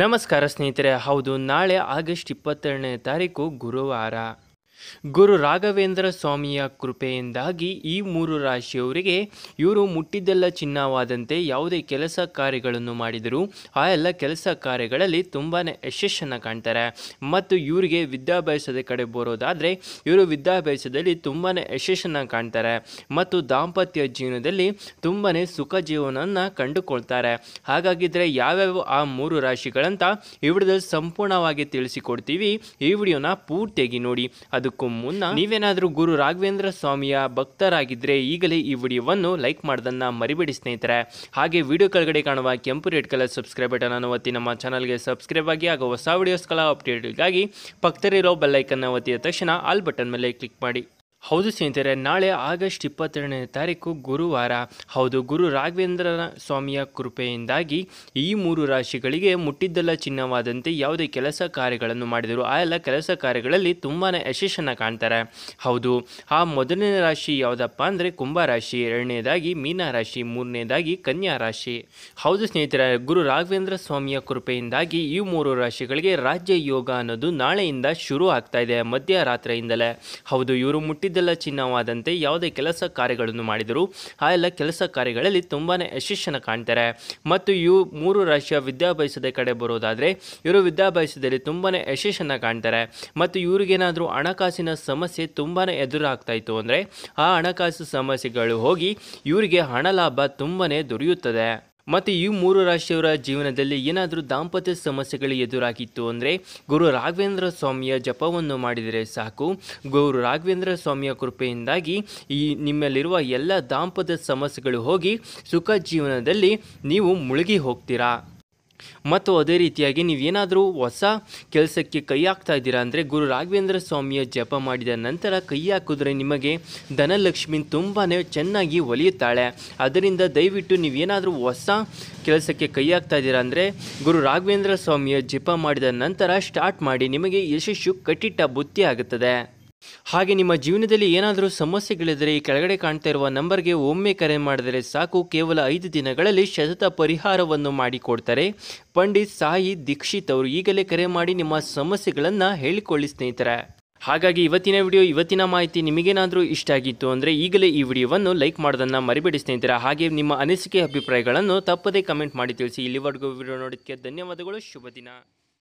ನಮಸ್ಕಾರ ಸ್ನೇಹಿತರೆ ಹೌದು ನಾಳೆ ಆಗಸ್ಟ್ ಇಪ್ಪತ್ತೆರಡನೇ ತಾರೀಕು ಗುರುವಾರ ಗುರು ರಾಘವೇಂದ್ರ ಸ್ವಾಮಿಯ ಕೃಪೆಯಿಂದಾಗಿ ಈ ಮೂರು ರಾಶಿಯವರಿಗೆ ಇವರು ಮುಟ್ಟಿದ್ದೆಲ್ಲ ಚಿನ್ನವಾದಂತೆ ಯಾವುದೇ ಕೆಲಸ ಕಾರ್ಯಗಳನ್ನು ಮಾಡಿದರೂ ಆ ಎಲ್ಲ ಕೆಲಸ ಕಾರ್ಯಗಳಲ್ಲಿ ತುಂಬಾ ಯಶಸ್ಸನ್ನು ಕಾಣ್ತಾರೆ ಮತ್ತು ಇವರಿಗೆ ವಿದ್ಯಾಭ್ಯಾಸದ ಕಡೆ ಬರೋದಾದರೆ ಇವರು ವಿದ್ಯಾಭ್ಯಾಸದಲ್ಲಿ ತುಂಬಾ ಯಶಸ್ಸನ್ನು ಕಾಣ್ತಾರೆ ಮತ್ತು ದಾಂಪತ್ಯ ಜೀವನದಲ್ಲಿ ತುಂಬಾ ಸುಖ ಜೀವನವನ್ನು ಕಂಡುಕೊಳ್ತಾರೆ ಹಾಗಾಗಿದ್ದರೆ ಯಾವ್ಯಾವ ಆ ಮೂರು ರಾಶಿಗಳಂತ ಈ ಸಂಪೂರ್ಣವಾಗಿ ತಿಳಿಸಿಕೊಡ್ತೀವಿ ಈ ವಿಡಿಯೋನ ಪೂರ್ತಿಯಾಗಿ ನೋಡಿ ಅದು ಅದಕ್ಕೂ ಮುನ್ನ ನೀವೇನಾದರೂ ಗುರು ರಾಘವೇಂದ್ರ ಸ್ವಾಮಿಯ ಭಕ್ತರಾಗಿದ್ದರೆ ಈಗಲೇ ಈ ವಿಡಿಯೋವನ್ನು ಲೈಕ್ ಮಾಡೋದನ್ನು ಮರಿಬೇಡಿ ಸ್ನೇಹಿತರೆ ಹಾಗೆ ವಿಡಿಯೋ ಕೆಳಗಡೆ ಕಾಣುವ ಕೆಂಪು ರೆಡ್ ಕಲರ್ ಸಬ್ಸ್ಕ್ರೈಬ್ ಅನ್ನು ಒತ್ತಿ ನಮ್ಮ ಚಾನಲ್ಗೆ ಸಬ್ಸ್ಕ್ರೈಬ್ ಆಗಿ ಹಾಗೂ ಹೊಸ ವಿಡಿಯೋಸ್ಗಳ ಅಪ್ಡೇಟ್ಗಾಗಿ ಭಕ್ತರಿರೋ ಬೆಲ್ಲೈಕನ್ನು ಒತ್ತಿದ ತಕ್ಷಣ ಆಲ್ ಬಟನ್ ಮೇಲೆ ಕ್ಲಿಕ್ ಮಾಡಿ ಹೌದು ಸ್ನೇಹಿತರೆ ನಾಳೆ ಆಗಸ್ಟ್ ಇಪ್ಪತ್ತೆರಡನೇ ತಾರೀಕು ಗುರುವಾರ ಹೌದು ಗುರು ರಾಘವೇಂದ್ರ ಸ್ವಾಮಿಯ ಕೃಪೆಯಿಂದಾಗಿ ಈ ಮೂರು ರಾಶಿಗಳಿಗೆ ಮುಟ್ಟಿದ್ದಲ್ಲ ಚಿನ್ನವಾದಂತೆ ಯಾವುದೇ ಕೆಲಸ ಕಾರ್ಯಗಳನ್ನು ಮಾಡಿದರು ಆ ಎಲ್ಲ ಕೆಲಸ ಕಾರ್ಯಗಳಲ್ಲಿ ತುಂಬಾ ಯಶಸ್ಸನ್ನು ಕಾಣ್ತಾರೆ ಹೌದು ಆ ಮೊದಲನೇ ರಾಶಿ ಯಾವುದಪ್ಪ ಅಂದರೆ ಕುಂಭ ರಾಶಿ ಎರಡನೇದಾಗಿ ಮೀನಾ ರಾಶಿ ಮೂರನೇದಾಗಿ ಕನ್ಯಾ ರಾಶಿ ಹೌದು ಸ್ನೇಹಿತರೆ ಗುರು ರಾಘವೇಂದ್ರ ಸ್ವಾಮಿಯ ಕೃಪೆಯಿಂದಾಗಿ ಈ ಮೂರು ರಾಶಿಗಳಿಗೆ ರಾಜ್ಯ ಯೋಗ ಅನ್ನೋದು ನಾಳೆಯಿಂದ ಶುರು ಆಗ್ತಾ ಇದೆ ಮಧ್ಯರಾತ್ರಿಯಿಂದಲೇ ಹೌದು ಇವರು ಮುಟ್ಟಿ ಕೊಟ್ಟಿದ್ದೆಲ್ಲ ಚಿನ್ನವಾದಂತೆ ಯಾವುದೇ ಕೆಲಸ ಕಾರ್ಯಗಳನ್ನು ಮಾಡಿದರೂ ಆ ಎಲ್ಲ ಕೆಲಸ ಕಾರ್ಯಗಳಲ್ಲಿ ತುಂಬಾ ಯಶಸ್ಸನ್ನು ಕಾಣ್ತಾರೆ ಮತ್ತು ಇವು ಮೂರು ರಾಶಿಯ ವಿದ್ಯಾಭ್ಯಾಸದ ಕಡೆ ಬರೋದಾದರೆ ಇವರು ವಿದ್ಯಾಭ್ಯಾಸದಲ್ಲಿ ತುಂಬಾ ಯಶಸ್ಸನ್ನು ಕಾಣ್ತಾರೆ ಮತ್ತು ಇವ್ರಿಗೇನಾದರೂ ಹಣಕಾಸಿನ ಸಮಸ್ಯೆ ತುಂಬಾ ಎದುರಾಗ್ತಾ ಇತ್ತು ಅಂದರೆ ಆ ಹಣಕಾಸು ಸಮಸ್ಯೆಗಳು ಹೋಗಿ ಇವರಿಗೆ ಹಣ ಲಾಭ ತುಂಬಾ ದೊರೆಯುತ್ತದೆ ಮತ್ತು ಈ ಮೂರು ರಾಶಿಯವರ ಜೀವನದಲ್ಲಿ ಏನಾದರೂ ದಾಂಪತ್ಯ ಸಮಸ್ಯೆಗಳು ಎದುರಾಗಿತ್ತು ಅಂದರೆ ಗುರು ರಾಘವೇಂದ್ರ ಸ್ವಾಮಿಯ ಜಪವನ್ನು ಮಾಡಿದರೆ ಸಾಕು ಗುರು ರಾಘವೇಂದ್ರ ಸ್ವಾಮಿಯ ಕೃಪೆಯಿಂದಾಗಿ ಈ ನಿಮ್ಮಲ್ಲಿರುವ ಎಲ್ಲ ದಾಂಪತ್ಯ ಸಮಸ್ಯೆಗಳು ಹೋಗಿ ಸುಖ ಜೀವನದಲ್ಲಿ ನೀವು ಮುಳುಗಿ ಹೋಗ್ತೀರಾ ಮತ್ತು ಅದೇ ರೀತಿಯಾಗಿ ನೀವೇನಾದರೂ ಹೊಸ ಕೆಲಸಕ್ಕೆ ಕೈ ಹಾಕ್ತಾ ಇದ್ದೀರಾ ಅಂದರೆ ಗುರು ರಾಘವೇಂದ್ರ ಸ್ವಾಮಿಯ ಜಪ ಮಾಡಿದ ನಂತರ ಕೈ ಹಾಕಿದ್ರೆ ನಿಮಗೆ ಧನಲಕ್ಷ್ಮಿ ತುಂಬಾ ಚೆನ್ನಾಗಿ ಒಲಿಯುತ್ತಾಳೆ ಅದರಿಂದ ದಯವಿಟ್ಟು ನೀವೇನಾದರೂ ಹೊಸ ಕೆಲಸಕ್ಕೆ ಕೈ ಹಾಕ್ತಾ ಇದ್ದೀರಾ ಅಂದರೆ ಗುರು ರಾಘವೇಂದ್ರ ಸ್ವಾಮಿಯ ಜಪ ಮಾಡಿದ ನಂತರ ಸ್ಟಾರ್ಟ್ ಮಾಡಿ ನಿಮಗೆ ಯಶಸ್ಸು ಕಟ್ಟಿಟ್ಟ ಬುತ್ತಿ ಆಗುತ್ತದೆ ಹಾಗೆ ನಿಮ್ಮ ಜೀವನದಲ್ಲಿ ಏನಾದರೂ ಸಮಸ್ಯೆಗಳಿದ್ದರೆ ಈ ಕೆಳಗಡೆ ಕಾಣ್ತಾ ಇರುವ ನಂಬರ್ಗೆ ಒಮ್ಮೆ ಕರೆ ಮಾಡಿದರೆ ಸಾಕು ಕೇವಲ ಐದು ದಿನಗಳಲ್ಲಿ ಶತತ ಪರಿಹಾರವನ್ನು ಮಾಡಿಕೊಡ್ತಾರೆ ಪಂಡಿತ್ ಸಾಯಿ ದೀಕ್ಷಿತ್ ಅವರು ಈಗಲೇ ಕರೆ ಮಾಡಿ ನಿಮ್ಮ ಸಮಸ್ಯೆಗಳನ್ನು ಹೇಳಿಕೊಳ್ಳಿ ಸ್ನೇಹಿತರೆ ಹಾಗಾಗಿ ಇವತ್ತಿನ ವಿಡಿಯೋ ಇವತ್ತಿನ ಮಾಹಿತಿ ನಿಮಗೇನಾದರೂ ಇಷ್ಟ ಆಗಿತ್ತು ಅಂದರೆ ಈಗಲೇ ಈ ವಿಡಿಯೋವನ್ನು ಲೈಕ್ ಮಾಡೋದನ್ನು ಮರಿಬೇಡಿ ಸ್ನೇಹಿತರೆ ಹಾಗೆ ನಿಮ್ಮ ಅನಿಸಿಕೆ ಅಭಿಪ್ರಾಯಗಳನ್ನು ತಪ್ಪದೇ ಕಮೆಂಟ್ ಮಾಡಿ ತಿಳಿಸಿ ಇಲ್ಲಿವರೆಗೂ ವಿಡಿಯೋ ನೋಡೋದಕ್ಕೆ ಧನ್ಯವಾದಗಳು ಶುಭ ದಿನ